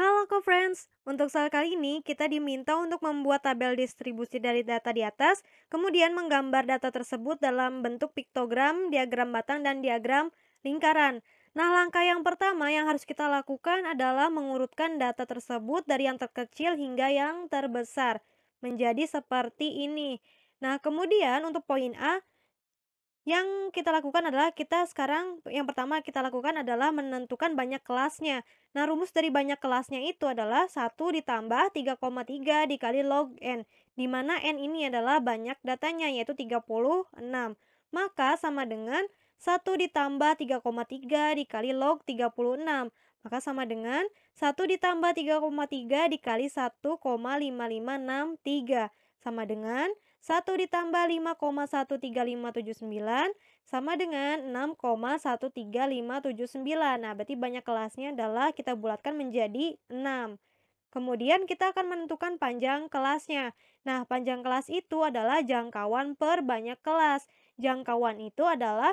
Halo co-friends, untuk soal kali ini kita diminta untuk membuat tabel distribusi dari data di atas, kemudian menggambar data tersebut dalam bentuk piktogram, diagram batang, dan diagram lingkaran. Nah, langkah yang pertama yang harus kita lakukan adalah mengurutkan data tersebut dari yang terkecil hingga yang terbesar, menjadi seperti ini. Nah, kemudian untuk poin A, yang kita lakukan adalah kita sekarang yang pertama kita lakukan adalah menentukan banyak kelasnya. Nah, rumus dari banyak kelasnya itu adalah 1 ditambah 3,3 dikali log n, di mana n ini adalah banyak datanya yaitu 36. Maka sama dengan 1 ditambah 3,3 dikali log 36. Maka sama dengan 1 ditambah 3,3 dikali 1,5563 sama dengan 1 ditambah 5,13579 sama dengan 6,13579. Nah, berarti banyak kelasnya adalah kita bulatkan menjadi 6. Kemudian kita akan menentukan panjang kelasnya. Nah, panjang kelas itu adalah jangkauan per banyak kelas. Jangkauan itu adalah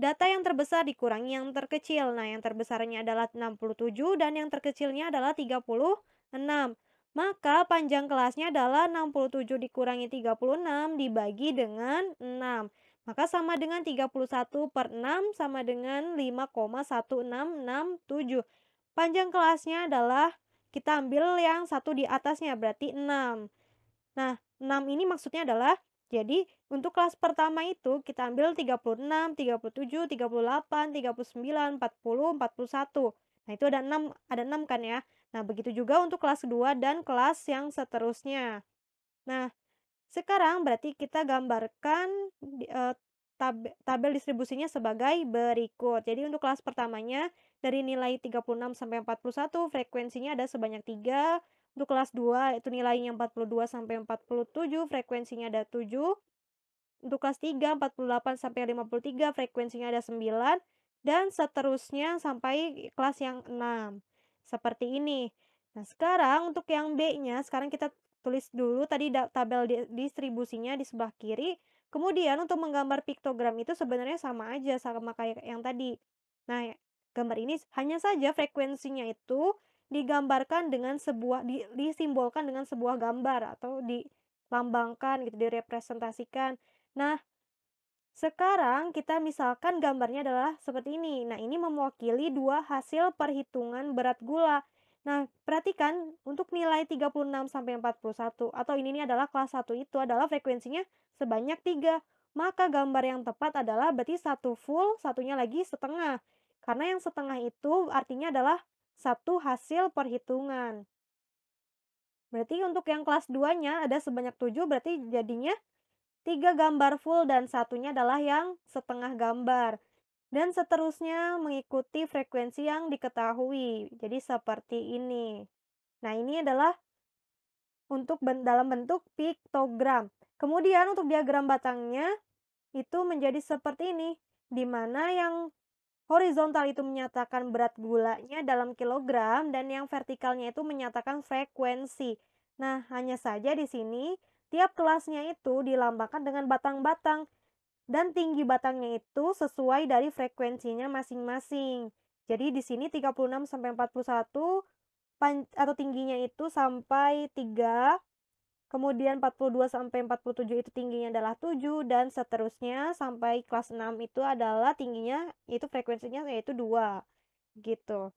data yang terbesar dikurangi yang terkecil. Nah, yang terbesarnya adalah 67 dan yang terkecilnya adalah 36. Maka panjang kelasnya adalah 67 dikurangi 36 dibagi dengan 6. Maka sama dengan 31 per 6 sama dengan 5,1667. Panjang kelasnya adalah kita ambil yang satu di atasnya berarti 6. Nah, 6 ini maksudnya adalah jadi untuk kelas pertama itu kita ambil 36, 37, 38, 39, 40, 41. Nah, itu ada 6 ada 6 kan ya. Nah, begitu juga untuk kelas 2 dan kelas yang seterusnya. Nah, sekarang berarti kita gambarkan e, eh, tab tabel distribusinya sebagai berikut. Jadi untuk kelas pertamanya dari nilai 36 sampai 41 frekuensinya ada sebanyak 3. Untuk kelas 2 itu nilainya 42 sampai 47 frekuensinya ada 7. Untuk kelas 3 48 sampai 53 frekuensinya ada 9 dan seterusnya sampai kelas yang 6. Seperti ini. Nah, sekarang untuk yang B-nya, sekarang kita tulis dulu tadi tabel distribusinya di sebelah kiri. Kemudian untuk menggambar piktogram itu sebenarnya sama aja sama kayak yang tadi. Nah, gambar ini hanya saja frekuensinya itu digambarkan dengan sebuah disimbolkan dengan sebuah gambar atau dilambangkan gitu direpresentasikan. Nah, sekarang kita misalkan gambarnya adalah seperti ini. Nah, ini mewakili dua hasil perhitungan berat gula. Nah, perhatikan untuk nilai 36 sampai 41 atau ini, ini adalah kelas 1 itu adalah frekuensinya sebanyak 3. Maka gambar yang tepat adalah berarti satu full, satunya lagi setengah. Karena yang setengah itu artinya adalah satu hasil perhitungan. Berarti untuk yang kelas 2-nya ada sebanyak 7, berarti jadinya tiga gambar full dan satunya adalah yang setengah gambar. Dan seterusnya mengikuti frekuensi yang diketahui. Jadi seperti ini. Nah ini adalah untuk ben dalam bentuk piktogram. Kemudian untuk diagram batangnya itu menjadi seperti ini, di mana yang horizontal itu menyatakan berat gulanya dalam kilogram dan yang vertikalnya itu menyatakan frekuensi. Nah, hanya saja di sini Tiap kelasnya itu dilambangkan dengan batang-batang dan tinggi batangnya itu sesuai dari frekuensinya masing-masing. Jadi di sini 36 sampai 41 pan, atau tingginya itu sampai 3 Kemudian 42 sampai 47 itu tingginya adalah 7 dan seterusnya sampai kelas 6 itu adalah tingginya itu frekuensinya yaitu 2 gitu.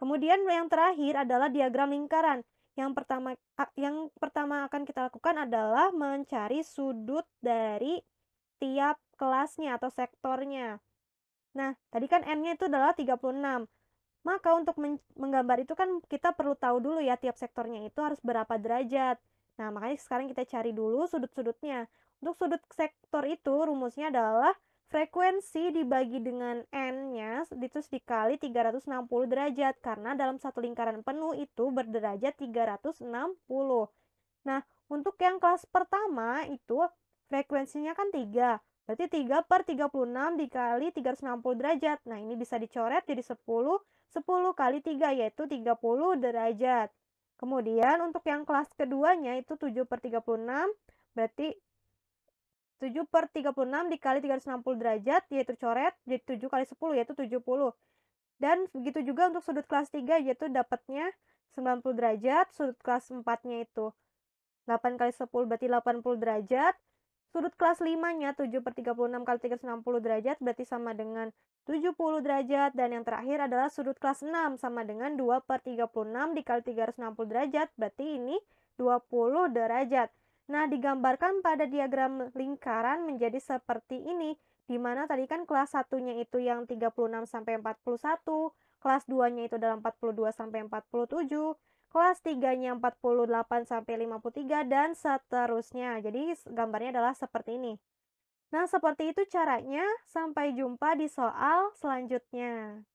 Kemudian yang terakhir adalah diagram lingkaran. Yang pertama yang pertama akan kita lakukan adalah mencari sudut dari tiap kelasnya atau sektornya. Nah, tadi kan N-nya itu adalah 36. Maka untuk menggambar itu kan kita perlu tahu dulu ya tiap sektornya itu harus berapa derajat. Nah, makanya sekarang kita cari dulu sudut-sudutnya. Untuk sudut sektor itu rumusnya adalah Frekuensi dibagi dengan n-nya terus dikali 360 derajat karena dalam satu lingkaran penuh itu berderajat 360. Nah, untuk yang kelas pertama itu frekuensinya kan 3. Berarti 3 per 36 dikali 360 derajat. Nah, ini bisa dicoret jadi 10. 10 kali 3 yaitu 30 derajat. Kemudian untuk yang kelas keduanya itu 7 per 36. Berarti 7 per 36 dikali 360 derajat yaitu coret jadi 7 kali 10 yaitu 70 dan begitu juga untuk sudut kelas 3 yaitu dapatnya 90 derajat sudut kelas 4 nya itu 8 kali 10 berarti 80 derajat sudut kelas 5 nya 7 per 36 kali 360 derajat berarti sama dengan 70 derajat dan yang terakhir adalah sudut kelas 6 sama dengan 2 per 36 dikali 360 derajat berarti ini 20 derajat Nah, digambarkan pada diagram lingkaran menjadi seperti ini, di mana tadi kan kelas satunya itu yang 36 sampai 41, kelas 2-nya itu adalah 42 sampai 47, kelas 3-nya 48 sampai 53 dan seterusnya. Jadi gambarnya adalah seperti ini. Nah, seperti itu caranya. Sampai jumpa di soal selanjutnya.